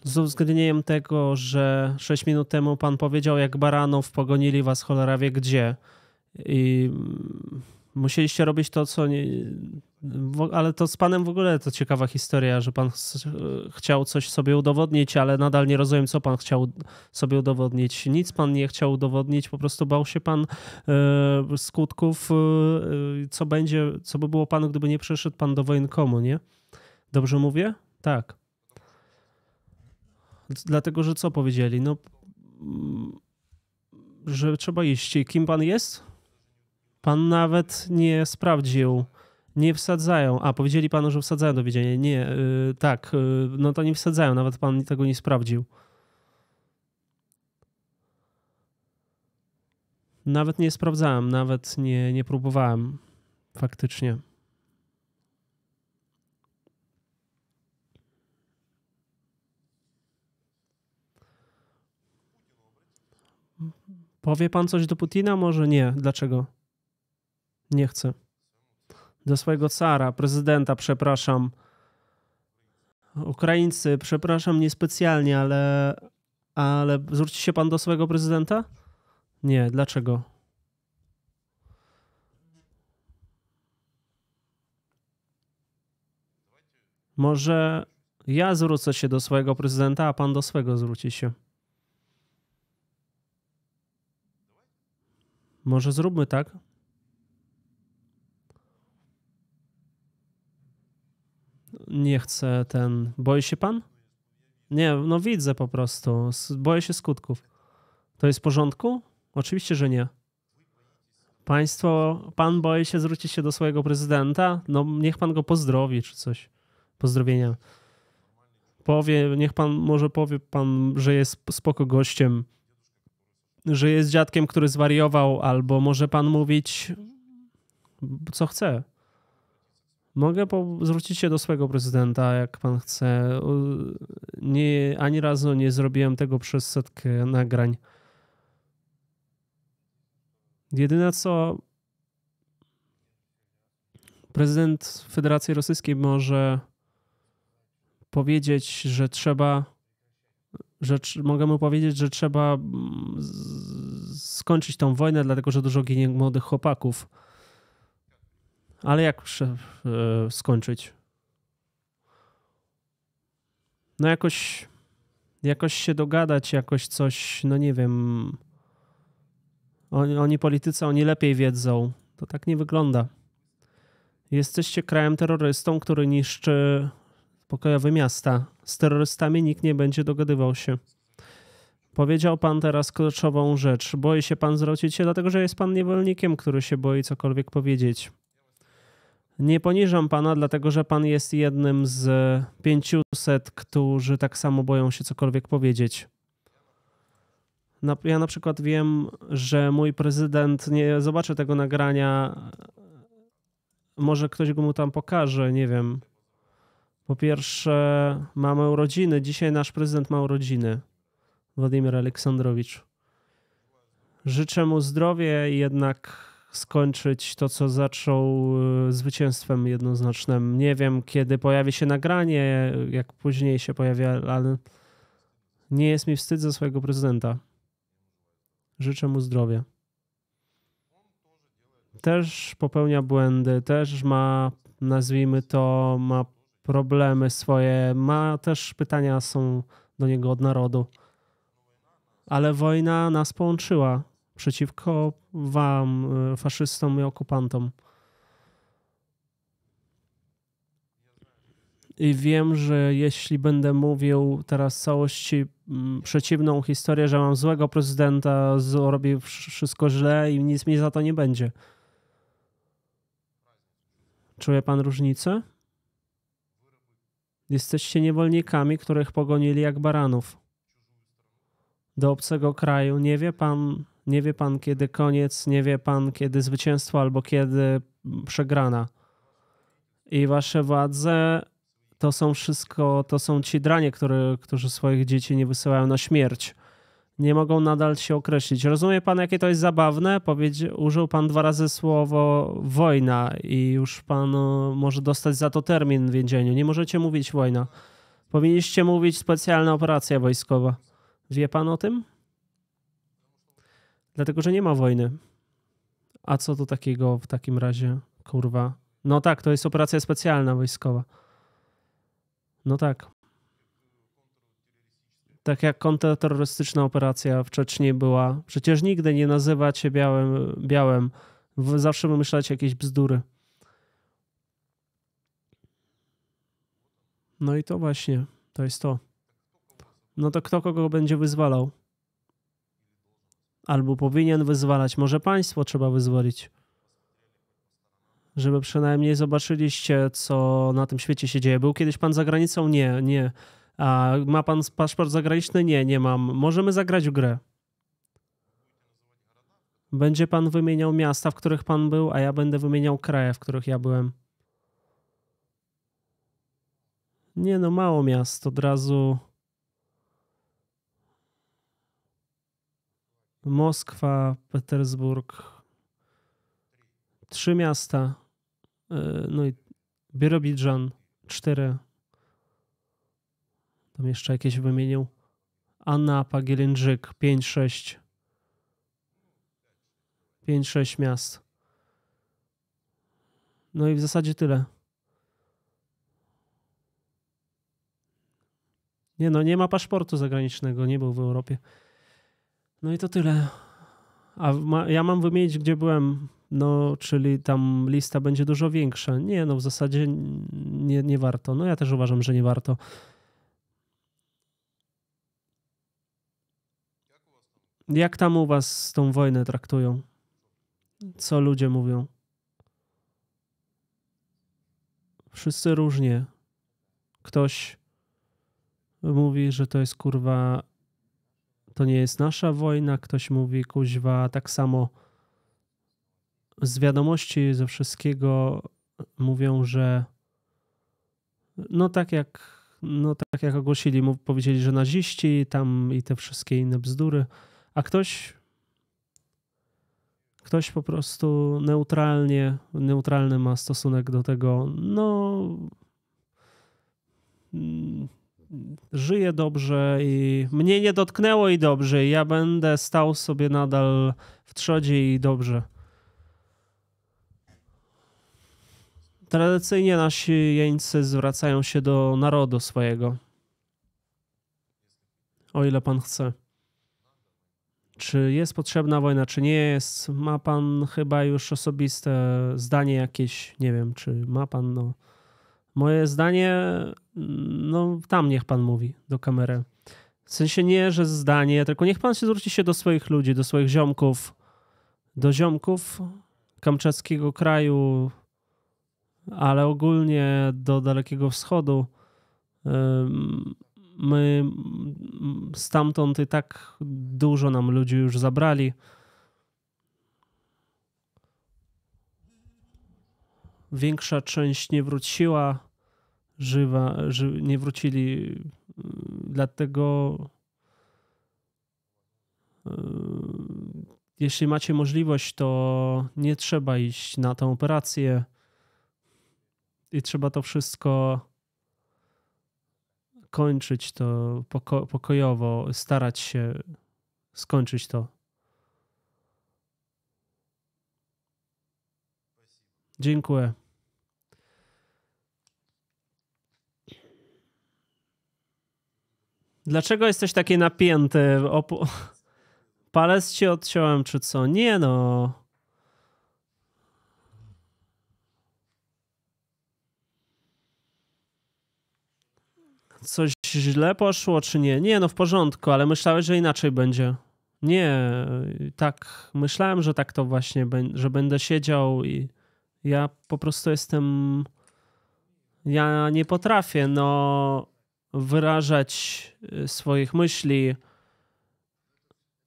z uwzględnieniem tego, że 6 minut temu pan powiedział, jak baranów pogonili was cholera wie gdzie i musieliście robić to, co nie... Ale to z panem w ogóle to ciekawa historia, że pan chciał coś sobie udowodnić, ale nadal nie rozumiem, co pan chciał sobie udowodnić. Nic pan nie chciał udowodnić, po prostu bał się pan yy, skutków, yy, co będzie, co by było panu, gdyby nie przeszedł pan do wojenkomu, nie? Dobrze mówię? Tak. Dlatego, że co powiedzieli? No, mm, że trzeba iść. kim pan jest? Pan nawet nie sprawdził. Nie wsadzają. A, powiedzieli panu, że wsadzają do więzienia. Nie, yy, tak. Yy, no to nie wsadzają. Nawet pan tego nie sprawdził. Nawet nie sprawdzałem. Nawet nie, nie próbowałem. Faktycznie. Powie pan coś do Putina? Może nie. Dlaczego? Nie chcę. Do swojego cara, prezydenta, przepraszam. Ukraińcy, przepraszam niespecjalnie, ale, ale zwróci się pan do swojego prezydenta? Nie, dlaczego? Może ja zwrócę się do swojego prezydenta, a pan do swego zwróci się. Może zróbmy tak? Nie chcę ten. Boi się pan? Nie, no widzę po prostu. Boję się skutków. To jest w porządku? Oczywiście, że nie. Państwo, pan boi się zwrócić się do swojego prezydenta? No niech pan go pozdrowi czy coś. Pozdrowienia. Powie, niech pan, może powie pan, że jest spoko gościem że jest dziadkiem, który zwariował, albo może pan mówić, co chce. Mogę po- zwrócić się do swojego prezydenta, jak pan chce. Nie, ani razu nie zrobiłem tego przez setkę nagrań. Jedyne co prezydent Federacji Rosyjskiej może powiedzieć, że trzeba że mogę mu powiedzieć, że trzeba mm, skończyć tą wojnę, dlatego że dużo ginie młodych chłopaków. Ale jak e, skończyć? No jakoś, jakoś się dogadać, jakoś coś, no nie wiem. Oni, oni politycy, oni lepiej wiedzą. To tak nie wygląda. Jesteście krajem terrorystą, który niszczy pokojowe miasta. Z terrorystami nikt nie będzie dogadywał się. Powiedział pan teraz kluczową rzecz. Boi się pan zwrócić się, dlatego że jest pan niewolnikiem, który się boi cokolwiek powiedzieć. Nie poniżam pana, dlatego że pan jest jednym z 500, którzy tak samo boją się cokolwiek powiedzieć. ja na przykład wiem, że mój prezydent nie zobaczy tego nagrania. Może ktoś go mu tam pokaże, nie wiem. Po pierwsze, mamy urodziny. Dzisiaj nasz prezydent ma urodziny. Władimir Aleksandrowicz. Życzę mu zdrowia i jednak skończyć to, co zaczął e, zwycięstwem jednoznacznym. Nie wiem, kiedy pojawi się nagranie, jak później się pojawia, ale nie jest mi wstyd za swojego prezydenta. Życzę mu zdrowia. Też popełnia błędy, też ma, nazwijmy to, ma problemy swoje, ma też pytania są do niego od narodu. Ale wojna nas połączyła przeciwko wam, y, faszystom i okupantom. I wiem, że jeśli będę mówił teraz całości mm, przeciwną historię, że mam złego prezydenta, robię wszystko źle i nic mi za to nie będzie. Czuje pan różnicę? Jesteście niewolnikami, których pogonili jak baranów. Do obcego kraju. Nie wie pan, nie wie pan kiedy koniec, nie wie pan kiedy zwycięstwo albo kiedy przegrana. I wasze władze to są wszystko, to są ci dranie, które, którzy swoich dzieci nie wysyłają na śmierć nie mogą nadal się określić. Rozumie pan, jakie to jest zabawne? Powiedz, użył pan dwa razy słowo wojna i już pan może dostać za to termin w więzieniu. Nie możecie mówić wojna. Powinniście mówić specjalna operacja wojskowa. Wie pan o tym? Dlatego, że nie ma wojny. A co to takiego w takim razie? Kurwa. No tak, to jest operacja specjalna wojskowa. No tak tak jak kontrterrorystyczna operacja w była. Przecież nigdy nie nazywacie białym, białym. Zawsze wymyślacie jakieś bzdury. No i to właśnie, to jest to. No to kto kogo będzie wyzwalał? Albo powinien wyzwalać. Może państwo trzeba wyzwolić. Żeby przynajmniej zobaczyliście, co na tym świecie się dzieje. Był kiedyś pan za granicą? Nie, nie. A ma pan paszport zagraniczny? Nie, nie mam. Możemy zagrać w grę. Będzie pan wymieniał miasta, w których pan był, a ja będę wymieniał kraje, w których ja byłem. Nie no, mało miast. Od razu. Moskwa, Petersburg. Trzy miasta. Y, no i Birobidżan. Cztery. Tam jeszcze jakieś wymienił. Anna Pagielinczyk, 5-6. 5-6 miast. No i w zasadzie tyle. Nie no, nie ma paszportu zagranicznego, nie był w Europie. No i to tyle. A ma, ja mam wymienić, gdzie byłem, no czyli tam lista będzie dużo większa. Nie no, w zasadzie nie, nie warto. No ja też uważam, że nie warto. Jak tam u was tą wojnę traktują? Co ludzie mówią? Wszyscy różnie. Ktoś mówi, że to jest kurwa, to nie jest nasza wojna. Ktoś mówi kuźwa tak samo. Z wiadomości ze wszystkiego mówią, że no tak jak no tak jak ogłosili, powiedzieli, że naziści tam i te wszystkie inne bzdury a ktoś ktoś po prostu neutralnie, neutralny ma stosunek do tego, no żyje dobrze i mnie nie dotknęło i dobrze, i ja będę stał sobie nadal w trzodzie i dobrze. Tradycyjnie nasi jeńcy zwracają się do narodu swojego. O ile pan chce. Czy jest potrzebna wojna, czy nie jest? Ma pan chyba już osobiste zdanie jakieś? Nie wiem, czy ma pan. No. Moje zdanie, no tam niech pan mówi do kamery. W sensie nie, że zdanie, tylko niech pan się zwróci się do swoich ludzi, do swoich ziomków, do ziomków kamczackiego kraju, ale ogólnie do Dalekiego Wschodu. Um, my mm, stamtąd i tak dużo nam ludzi już zabrali. Większa część nie wróciła, żywa, ży, nie wrócili, mm, dlatego mm, jeśli macie możliwość, to nie trzeba iść na tę operację i trzeba to wszystko kończyć to poko pokojowo, starać się skończyć to. Dziękuję. Dlaczego jesteś taki napięty? [laughs] palec ci odciąłem, czy co? Nie no. coś źle poszło, czy nie? Nie, no w porządku, ale myślałeś, że inaczej będzie. Nie, tak, myślałem, że tak to właśnie, że będę siedział i ja po prostu jestem. Ja nie potrafię, no, wyrażać y, swoich myśli,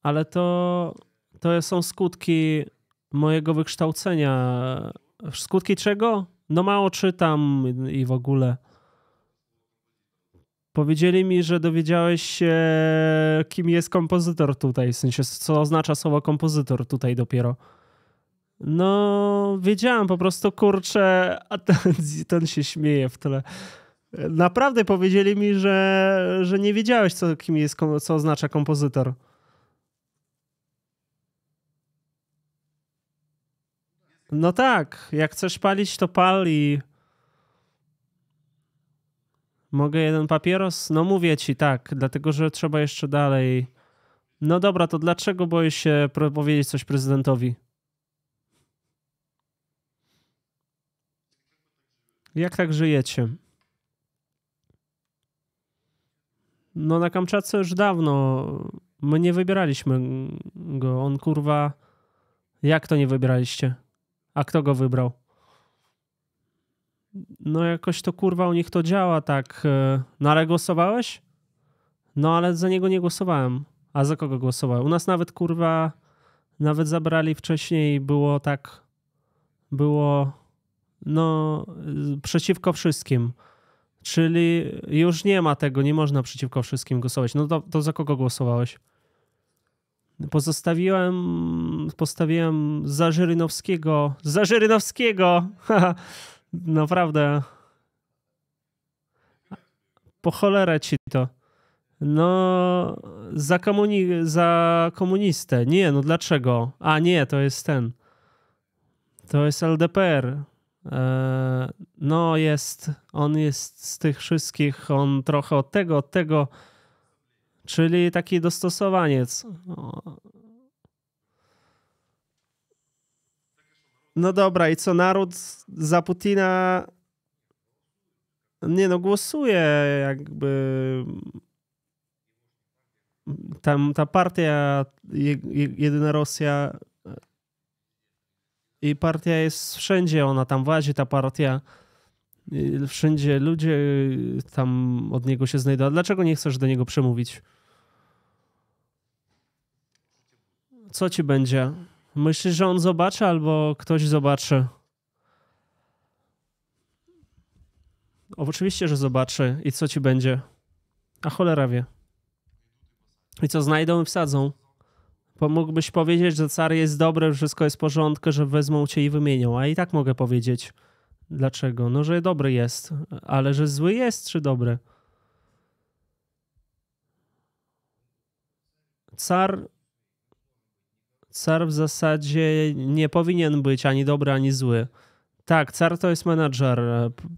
ale to, to są skutki mojego wykształcenia. Skutki czego? No, mało czytam i w ogóle. Powiedzieli mi, że dowiedziałeś się, kim jest kompozytor tutaj, w sensie co oznacza słowo kompozytor tutaj dopiero. No, wiedziałem po prostu, kurczę, a ten, [laughs] ten się śmieje w tle. Naprawdę powiedzieli mi, że, że nie wiedziałeś, co, kim jest, co oznacza kompozytor. No tak, jak chcesz palić, to pali. Mogę jeden papieros? No mówię ci tak, dlatego że trzeba jeszcze dalej. No dobra, to dlaczego boję się powiedzieć coś prezydentowi? Jak tak żyjecie? No na Kamczatce już dawno. My nie wybieraliśmy go. On kurwa. Jak to nie wybieraliście? A kto go wybrał? no jakoś to kurwa u nich to działa tak. No ale głosowałeś? No ale za niego nie głosowałem. A za kogo głosowałem? U nas nawet kurwa, nawet zabrali wcześniej, było tak, było no przeciwko wszystkim. Czyli już nie ma tego, nie można przeciwko wszystkim głosować. No to, to za kogo głosowałeś? Pozostawiłem, postawiłem za Żyrynowskiego, za Żyrynowskiego! [laughs] naprawdę po cholerę ci to. No, za, komuni- za komunistę. Nie, no dlaczego? A nie, to jest ten. To jest LDPR. Eee, no, jest. On jest z tych wszystkich. On trochę od tego, od tego. Czyli taki dostosowaniec. No dobra, i co naród za Putina. Nie no, głosuje jakby. Tam ta partia Jedyna Rosja e, i partia jest wszędzie, ona tam wadzi, ta partia. E, wszędzie ludzie e, tam od niego się znajdują. Dlaczego nie chcesz do niego przemówić? Co ci będzie? Myślisz, że on zobaczy albo ktoś zobaczy? Oczywiście, że zobaczy. I co ci będzie? A cholera wie. I co znajdą i wsadzą. Pomógłbyś powiedzieć, że car jest dobry, wszystko jest w porządku, że wezmą cię i wymienią. A i tak mogę powiedzieć. Dlaczego? No, że dobry jest. Ale że zły jest, czy dobry? Car Car w zasadzie nie powinien być ani dobry, ani zły. Tak, car to jest menadżer,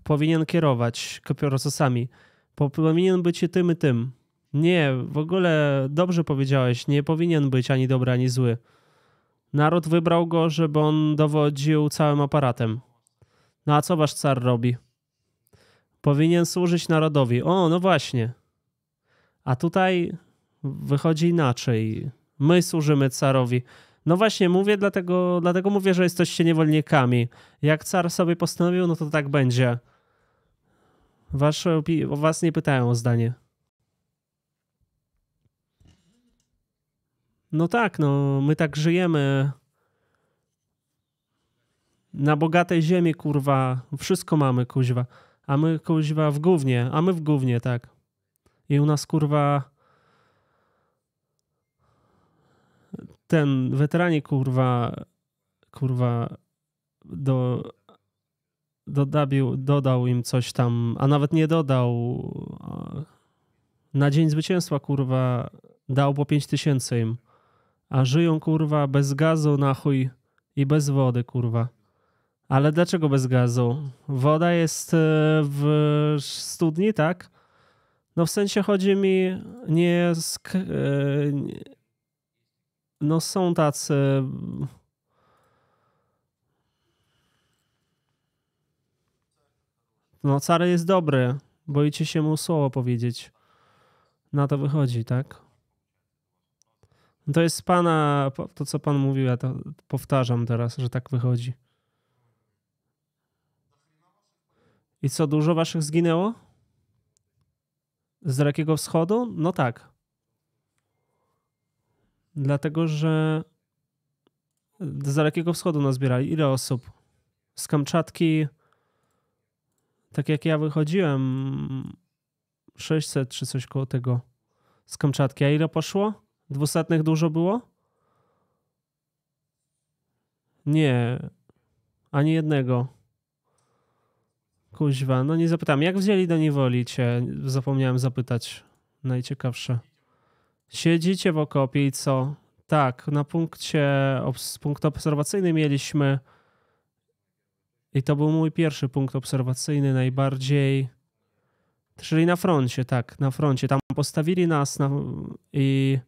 powinien kierować procesami, powinien być tym i tym. Nie, w ogóle dobrze powiedziałeś, nie powinien być ani dobry, ani zły. Naród wybrał go, żeby on dowodził całym aparatem. No a co wasz car robi? Powinien służyć narodowi. O, no właśnie. A tutaj wychodzi inaczej. My służymy carowi. No właśnie, mówię, dlatego, dlatego mówię, że jesteście niewolnikami. Jak car sobie postanowił, no to tak będzie. Wasze o was nie pytają o zdanie. No tak, no my tak żyjemy. Na bogatej ziemi, kurwa, wszystko mamy, kuźwa. A my, kuźwa, w gównie, a my w gównie, tak. I u nas, kurwa, ten weteranie kurwa kurwa do dodabił, dodał im coś tam, a nawet nie dodał na dzień zwycięstwa kurwa dał po 5000 tysięcy im, a żyją kurwa bez gazu na chuj i bez wody kurwa. Ale dlaczego bez gazu? Woda jest e, w studni, tak? No w sensie chodzi mi nie, sk- no są tacy. No, Cary jest dobry. Boicie się mu słowo powiedzieć. Na to wychodzi, tak? To jest pana, to co pan mówił, ja to powtarzam teraz, że tak wychodzi. I co, dużo waszych zginęło? Z Dalekiego Wschodu? No tak. Dlatego, że z Dalekiego Wschodu zbierali. Ile osób? Z Kamczatki, tak jak ja wychodziłem, 600 czy coś koło tego z Kamczatki. A ile poszło? Dwusetnych dużo było? Nie, ani jednego. Kuźwa, no nie zapytam. Jak wzięli do niewoli cię? Zapomniałem zapytać. Najciekawsze. Siedzicie w okopie i co? Tak, na punkcie punkt obserwacyjny mieliśmy i to był mój pierwszy punkt obserwacyjny, najbardziej czyli na froncie, tak, na froncie. Tam postawili nas na, i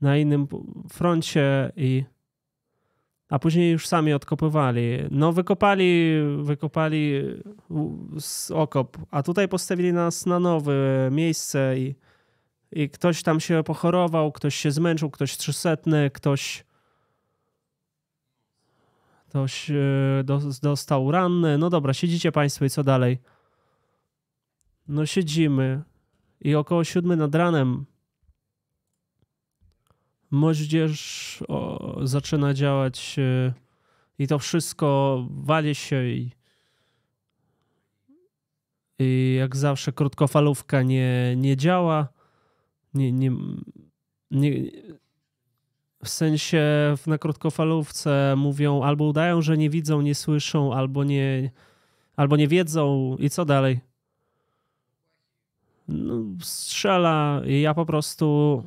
na innym froncie i a później już sami odkopywali. No wykopali, wykopali okop, a tutaj postawili nas na nowe miejsce i i ktoś tam się pochorował, ktoś się zmęczył, ktoś trzysetny, ktoś ktoś e, dostał ranny. No dobra, siedzicie państwo i co dalej? No siedzimy i około siódmy nad ranem moździerz o, zaczyna działać e, i to wszystko wali się i, i jak zawsze krótkofalówka nie, nie działa nie, nie, nie, w sensie na krótkofalówce mówią albo udają, że nie widzą, nie słyszą, albo nie, albo nie wiedzą i co dalej? No, strzela i ja po prostu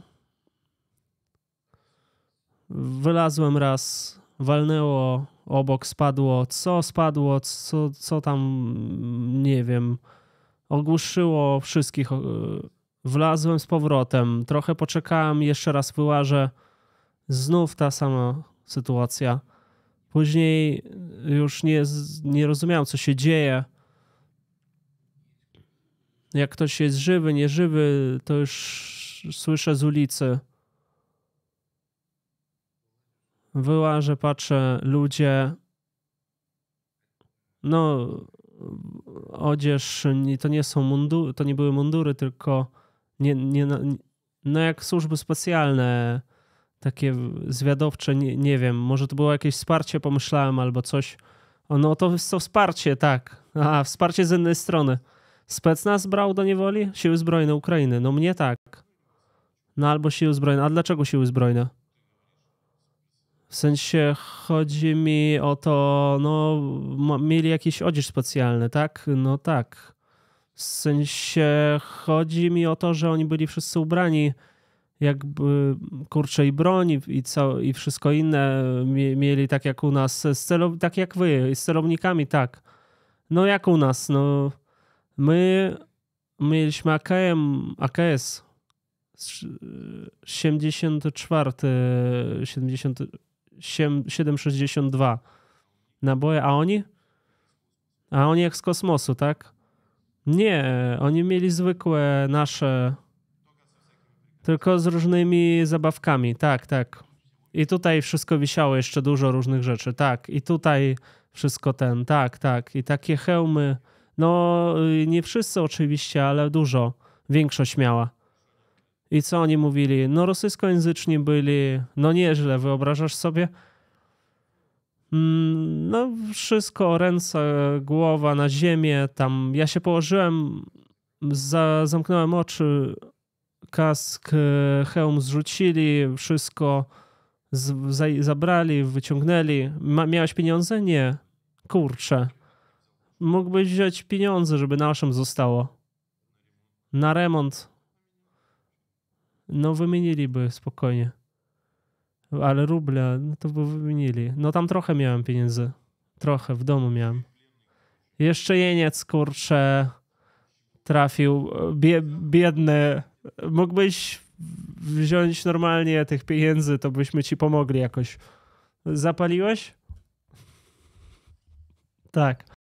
wylazłem raz, walnęło, obok spadło, co spadło, co, co tam, nie wiem, ogłuszyło wszystkich Wlazłem z powrotem, trochę poczekałem, jeszcze raz wyłażę. Znów ta sama sytuacja. Później już nie, nie rozumiałem, co się dzieje. Jak ktoś jest żywy, nieżywy, to już słyszę z ulicy. Wyłażę, patrzę, ludzie. No, odzież, to nie są mundury, to nie były mundury, tylko nie, nie, no, no jak służby specjalne, takie zwiadowcze, nie, nie wiem, może to było jakieś wsparcie, pomyślałem, albo coś. O, no to jest to wsparcie, tak. A, wsparcie z innej strony. Specnaz brał do niewoli? Siły Zbrojne Ukrainy. No mnie tak. No albo Siły Zbrojne. A dlaczego Siły Zbrojne? W sensie chodzi mi o to, no mieli jakiś odzież specjalny, tak? No tak. W sensie chodzi mi o to, że oni byli wszyscy ubrani jakby kurczej broni broń i, co, i wszystko inne mieli tak jak u nas, z celow, tak jak wy, z celownikami, tak. No jak u nas, no my mieliśmy AKM, AKS 74, 762 naboje, a oni? A oni jak z kosmosu, tak? Nie, oni mieli zwykłe nasze, tylko z różnymi zabawkami, tak, tak. I tutaj wszystko wisiało, jeszcze dużo różnych rzeczy, tak. I tutaj wszystko ten, tak, tak. I takie hełmy, no y, nie wszyscy oczywiście, ale dużo, większość miała. I co oni mówili? No rosyjskojęzyczni byli, no nieźle, wyobrażasz sobie? Mm, no, wszystko, ręce, głowa na ziemię. Tam ja się położyłem, za, zamknąłem oczy, kask, e, hełm zrzucili, wszystko z, za, zabrali, wyciągnęli. Ma, miałeś pieniądze? Nie. Kurczę. Mógłbyś wziąć pieniądze, żeby naszym zostało. Na remont. No, wymieniliby spokojnie ale ruble, no to by wymienili. No tam trochę miałem pieniędzy. Trochę, w domu miałem. Jeszcze jeniec, kurczę, trafił. Bie, biedny. Mógłbyś wziąć normalnie tych pieniędzy, to byśmy ci pomogli jakoś. Zapaliłeś? Tak.